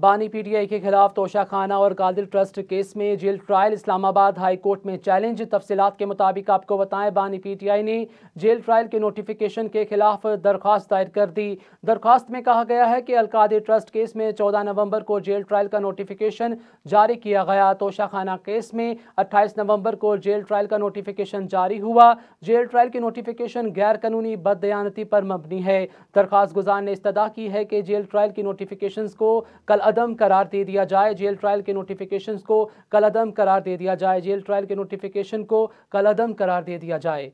बानी पीटीआई के खिलाफ तोशाखाना और कादिल ट्रस्ट केस में jail trial Islamabad high court में चैलेंज तफसीत के मुताबिक आपको बताएं बानी पीटीआई ने जेल ट्रायल के नोटिफिकेशन के खिलाफ दरख्वास्त दायर कर दी दरख्वास्त में कहा गया है कि अलकादिर ट्रस्ट केस में 14 नवंबर को जेल ट्रायल का नोटिफिकेशन जारी किया गया तोशाखाना केस में अट्ठाईस नवम्बर को जेल ट्रायल का नोटिफिकेशन जारी हुआ जेल ट्रायल की नोटिफिकेशन गैर कानूनी बदयानती पर मबनी है दरख्वास्त गुजार ने इस्तः की है कि जेल ट्रायल की नोटिफिकेशन को कल अदम करार दे दिया जाए जेल ट्रायल के नोटिफिकेशन को कलदम करार दे दिया जाए जेल ट्रायल के नोटिफिकेशन को कलदम करार दे दिया जाए